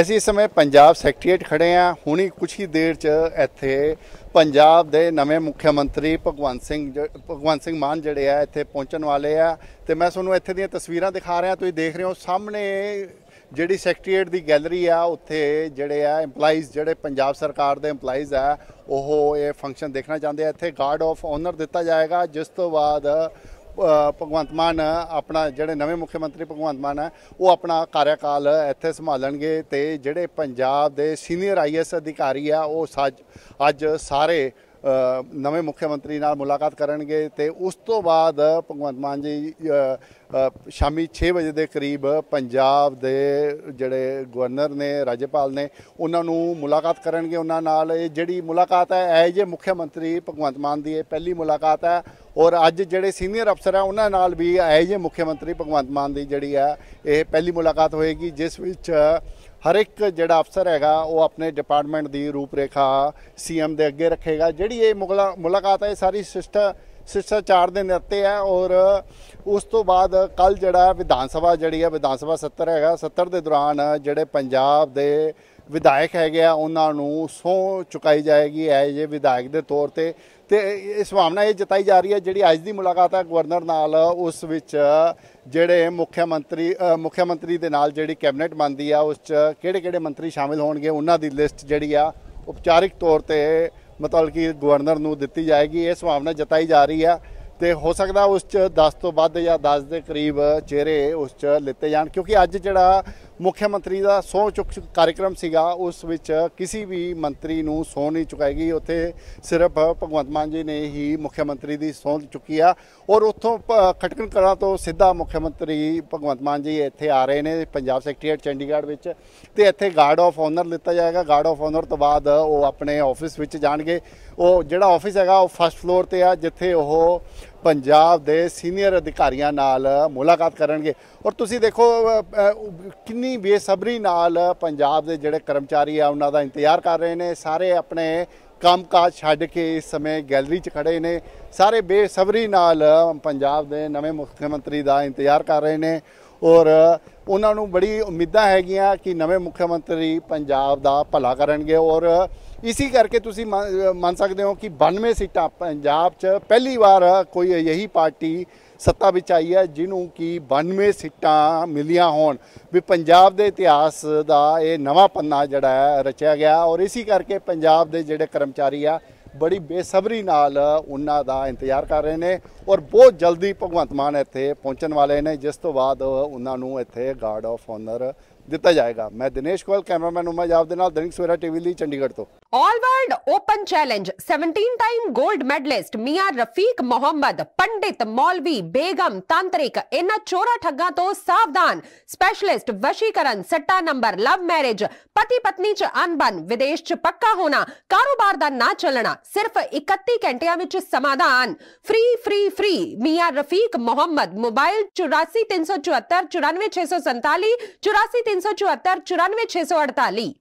ਅਸੀਂ ਇਸ ਸਮੇਂ ਪੰਜਾਬ ਸੈਕਟਰੀਏਟ ਖੜੇ ਆ ਹੁਣੀ ਕੁਛ ਹੀ ਦੇਰ 'ਚ ਇੱਥੇ ਪੰਜਾਬ ਦੇ ਨਵੇਂ ਮੁੱਖ ਮੰਤਰੀ ਭਗਵੰਤ ਸਿੰਘ ਭਗਵੰਤ ਸਿੰਘ ਮਾਨ ਜਿਹੜੇ ਆ ਇੱਥੇ ਪਹੁੰਚਣ ਵਾਲੇ ਆ ਤੇ ਮੈਂ ਤੁਹਾਨੂੰ ਇੱਥੇ ਦੀਆਂ ਤਸਵੀਰਾਂ ਦਿਖਾ ਰਿਹਾ ਤੁਸੀਂ ਦੇਖ ਰਹੇ ਹੋ ਸਾਹਮਣੇ ਜਿਹੜੀ ਸੈਕਟਰੀਏਟ ਦੀ ਗੈਲਰੀ ਆ ਉੱਥੇ ਜਿਹੜੇ ਆ EMPLOYEES ਜਿਹੜੇ ਪੰਜਾਬ ਸਰਕਾਰ ਦੇ EMPLOYEES ਆ ਉਹ ਇਹ ਫੰਕਸ਼ਨ ਦੇਖਣਾ ਚਾਹੁੰਦੇ ਆ ਇੱਥੇ ਗਾਰਡ ਆਫ ਓਨਰ ਦਿੱਤਾ ਜਾਏਗਾ ਜਿਸ ਤੋਂ ਬਾਅਦ ਭਗਵੰਤ ਮਾਨ ਆਪਣਾ ਜਿਹੜੇ ਨਵੇਂ ਮੁੱਖ ਮੰਤਰੀ ਭਗਵੰਤ ਮਾਨ ਹੈ ਉਹ ਆਪਣਾ ਕਾਰਜਕਾਲ ਇੱਥੇ ਸੰਭਾਲਣਗੇ ਤੇ ਜਿਹੜੇ ਪੰਜਾਬ ਦੇ ਸੀਨੀਅਰ ਆਈਐਸ ਅਧਿਕਾਰੀ ਆ ਉਹ ਅੱਜ ਸਾਰੇ ਨਵੇਂ ਮੁੱਖ ਮੰਤਰੀ ਨਾਲ ਮੁਲਾਕਾਤ ਕਰਨਗੇ ਤੇ ਉਸ ਤੋਂ ਬਾਅਦ ਭਗਵੰਤ ਮਾਨ ਜੀ ਸ਼ਾਮੀ 6 ਵਜੇ ਦੇ ਕਰੀਬ ਪੰਜਾਬ ਦੇ ਜਿਹੜੇ ਗਵਰਨਰ ਨੇ ਰਾਜਪਾਲ ਨੇ ਉਹਨਾਂ ਨੂੰ ਮੁਲਾਕਾਤ ਕਰਨਗੇ ਉਹਨਾਂ ਨਾਲ ਇਹ ਜਿਹੜੀ ਮੁਲਾਕਾਤ ਹੈ ਇਹ ਜੇ ਮੁੱਖ ਮੰਤਰੀ ਭਗਵੰਤ ਮਾਨ ਦੀ ਇਹ ਪਹਿਲੀ ਮੁਲਾਕਾਤ ਹੈ ਔਰ ਅੱਜ ਜਿਹੜੇ ਸੀਨੀਅਰ ਅਫਸਰ ਆ ਉਹਨਾਂ ਨਾਲ ਵੀ ਆਏ ਜੇ ਮੁੱਖ ਮੰਤਰੀ ਭਗਵੰਤ ਮਾਨ ਦੀ ਜਿਹੜੀ ਆ ਇਹ ਪਹਿਲੀ ਮੁਲਾਕਾਤ ਹੋਏਗੀ ਜਿਸ ਵਿੱਚ ਹਰ ਇੱਕ ਜਿਹੜਾ ਅਫਸਰ ਹੈਗਾ ਉਹ ਆਪਣੇ ਡਿਪਾਰਟਮੈਂਟ ਦੀ ਰੂਪਰੇਖਾ ਸੀਐਮ ਦੇ ਅੱਗੇ ਰੱਖੇਗਾ ਜਿਹੜੀ ਇਹ ਮੁਲਾਕਾਤ ਹੈ ਸਾਰੀ ਸਿਸਟਾ ਚਾਰ ਦੇ ਨਿਰਤੇ ਹੈ ਔਰ ਉਸ ਤੋਂ ਬਾਅਦ ਕੱਲ ਜਿਹੜਾ ਵਿਧਾਨ ਸਭਾ ਜਿਹੜੀ ਹੈ ਵਿਧਾਨ ਸਭਾ 70 ਹੈਗਾ 70 ਦੇ ਦੌਰਾਨ ਜਿਹੜੇ ਪੰਜਾਬ ਦੇ ਵਿਧਾਇਕ ਹੈਗੇ ਆ ਉਹਨਾਂ ਨੂੰ ਸੋ ਚੁਕਾਈ ਜਾਏਗੀ ਐ ਜੇ ਵਿਧਾਇਕ ਦੇ ਤੌਰ ਤੇ ਤੇ ਇਸ ਭਾਵਨਾ ਇਹ ਜਤਾਈ ਜਾ ਰਹੀ ਹੈ ਜਿਹੜੀ ਅੱਜ ਦੀ ਮੁਲਾਕਾਤ ਹੈ ਗਵਰਨਰ ਨਾਲ ਉਸ ਵਿੱਚ ਜਿਹੜੇ ਮੁੱਖ ਮੰਤਰੀ ਮੁੱਖ ਮੰਤਰੀ ਦੇ ਨਾਲ ਜਿਹੜੀ ਕੈਬਨਿਟ ਬਣਦੀ ਆ ਉਸ ਚ ਕਿਹੜੇ-ਕਿਹੜੇ ਮੰਤਰੀ ਸ਼ਾਮਿਲ ਹੋਣਗੇ ਉਹਨਾਂ ਦੀ ਲਿਸਟ ਜਿਹੜੀ ਆ ਉਪਚਾਰਿਕ ਤੌਰ ਤੇ ਮਤਲਬ ਕਿ ਗਵਰਨਰ ਨੂੰ ਦਿੱਤੀ ਜਾਏਗੀ ਇਹ ਭਾਵਨਾ ਜਤਾਈ ਜਾ ਰਹੀ ਆ ਤੇ ਹੋ ਸਕਦਾ ਉਸ ਚ 10 ਤੋਂ ਵੱਧ ਜਾਂ 10 ਦੇ ਕਰੀਬ ਚਿਹਰੇ ਉਸ ਚ ਲਿੱਤੇ ਜਾਣ ਕਿਉਂਕਿ ਅੱਜ ਜਿਹੜਾ ਮੁੱਖ ਮੰਤਰੀ ਦਾ ਸੋਹ ਚੁੱਕ ਕਾਰਜਕ੍ਰਮ ਸੀਗਾ ਉਸ ਵਿੱਚ ਕਿਸੇ ਵੀ ਮੰਤਰੀ ਨੂੰ ਸੋਹ ਨਹੀਂ ਚੁਕਾਈ ਉੱਥੇ ਸਿਰਫ ਭਗਵੰਤ ਮਾਨ ਜੀ ਨੇ ਹੀ ਮੁੱਖ ਮੰਤਰੀ ਦੀ ਸੋਹ ਚੁੱਕੀ ਆ ਔਰ ਉੱਥੋਂ ਖਟਕਣ ਕਲਾਂ ਤੋਂ ਸਿੱਧਾ ਮੁੱਖ ਮੰਤਰੀ ਭਗਵੰਤ ਮਾਨ ਜੀ ਇੱਥੇ ਆ ਰਹੇ ਨੇ ਪੰਜਾਬ ਸੈਕਟਰੀਏਟ ਚੰਡੀਗੜ੍ਹ ਵਿੱਚ ਤੇ ਇੱਥੇ ਗਾਰਡ ਆਫ ਆਨਰ ਲਿੱਤਾ ਜਾਏਗਾ ਗਾਰਡ ਆਫ ਆਨਰ ਤੋਂ ਬਾਅਦ ਉਹ ਆਪਣੇ ਆਫਿਸ ਵਿੱਚ ਜਾਣਗੇ ਉਹ ਜਿਹੜਾ ਆਫਿਸ ਹੈਗਾ ਉਹ ਫਸਟ ਫਲੋਰ ਤੇ ਆ ਜਿੱਥੇ ਉਹ ਪੰਜਾਬ ਦੇ ਸੀਨੀਅਰ ਅਧਿਕਾਰੀਆਂ ਨਾਲ ਮੁਲਾਕਾਤ ਕਰਨਗੇ ਔਰ ਤੁਸੀਂ ਦੇਖੋ ਕਿੰਨੀ ਬੇਸਬਰੀ ਨਾਲ ਪੰਜਾਬ ਦੇ ਜਿਹੜੇ ਕਰਮਚਾਰੀ ਆ ਉਹਨਾਂ ਦਾ ਇੰਤਜ਼ਾਰ ਕਰ ਰਹੇ ਨੇ ਸਾਰੇ ਆਪਣੇ ਕੰਮਕਾਜ ਛੱਡ ਕੇ ਇਸ ਸਮੇਂ ਗੈਲਰੀ 'ਚ ਖੜੇ ਨੇ ਸਾਰੇ ਬੇਸਬਰੀ ਨਾਲ ਪੰਜਾਬ ਦੇ ਨਵੇਂ ਮੁੱਖ ਮੰਤਰੀ ਦਾ ਇੰਤਜ਼ਾਰ ਕਰ ਰਹੇ ਨੇ ਔਰ ਉਹਨਾਂ ਨੂੰ ਬੜੀ ਉਮੀਦਾਂ ਹੈਗੀਆਂ ਕਿ ਨਵੇਂ ਮੁੱਖ ਮੰਤਰੀ ਪੰਜਾਬ ਦਾ ਭਲਾ ਕਰਨਗੇ ਔਰ ਇਸੇ ਕਰਕੇ ਤੁਸੀਂ ਮੰਨ ਸਕਦੇ ਹੋ ਕਿ 92 ਸੀਟਾਂ ਪੰਜਾਬ 'ਚ ਪਹਿਲੀ ਵਾਰ ਕੋਈ ਅਜਿਹੀ ਪਾਰਟੀ ਸੱਤਾ ਵਿੱਚ ਆਈ ਹੈ ਜਿਹਨੂੰ ਕਿ 92 ਸੀਟਾਂ ਮਿਲੀਆਂ ਹੋਣ ਵੀ ਪੰਜਾਬ ਦੇ ਇਤਿਹਾਸ ਦਾ ਇਹ ਨਵਾਂ ਪੰਨਾ ਜਿਹੜਾ ਰਚਿਆ ਗਿਆ ਔਰ ਇਸੇ ਕਰਕੇ ਪੰਜਾਬ ਦੇ ਜਿਹੜੇ ਕਰਮਚਾਰੀ ਆ ਬੜੀ ਬੇਸਬਰੀ ਨਾਲ ਉਹਨਾਂ ਦਾ ਇੰਤਜ਼ਾਰ ਕਰ ਰਹੇ ਨੇ ਔਰ ਬਹੁਤ ਜਲਦੀ ਭਗਵੰਤ ਮਾਨ ਇੱਥੇ ਪਹੁੰਚਣ ਵਾਲੇ ਨੇ ਜਿਸ ਤੋਂ ਬਾਅਦ ਉਹਨਾਂ ਨੂੰ ਇੱਥੇ ਗਾਰਡ ਆਫ ਆਨਰ ਦਿੱਤਾ ਜਾਏਗਾ ਮੈਂ ਦਿਨੇਸ਼ ਕੋਲ ਕੈਮਰਾਮੈਨ ਉਮਾ ਜਾਬ ਦੇ ਨਾਲ ਦੈਨਿਕ ਸਵੇਰਾ ਟੀਵੀ ਲਈ ਚੰਡੀਗੜ੍ਹ ਤੋਂ all world open challenge 17 time 골ਡ ਮੈਡਲਿਸਟ ਮੀਆਂ ਰਫੀਕ ਮੁਹੰਮਦ ਪੰਡਿਤ ਮੌਲਵੀ ਬੇਗਮ ਤਾਂਤਰਿਕ ਇਹਨਾਂ ਚੋਰਾ ਠੱਗਾ ਤੋਂ ਸਾਵਧਾਨ ਸਪੈਸ਼ਲਿਸਟ ਵਸ਼ੀਕਰਨ ਸੱਟਾ ਨੰਬਰ ਲਵ ਮੈਰਿਜ ਪਤੀ ਪਤਨੀ ਚ ਅਨਬਨ ਵਿਦੇਸ਼ ਚ ਪੱਕਾ ਹੋਣਾ ਕਾਰੋਬਾਰ ਦਾ ਨਾ ਚੱਲਣਾ ਸਿਰਫ 31 ਘੰਟਿਆਂ ਵਿੱਚ ਸਮਾਧਾਨ ਫ੍ਰੀ ਫ੍ਰੀ ਫ੍ਰੀ ਮੀਆਂ ਰਫੀਕ ਮੁਹੰਮਦ ਮੋਬਾਈਲ 843447494647 84 374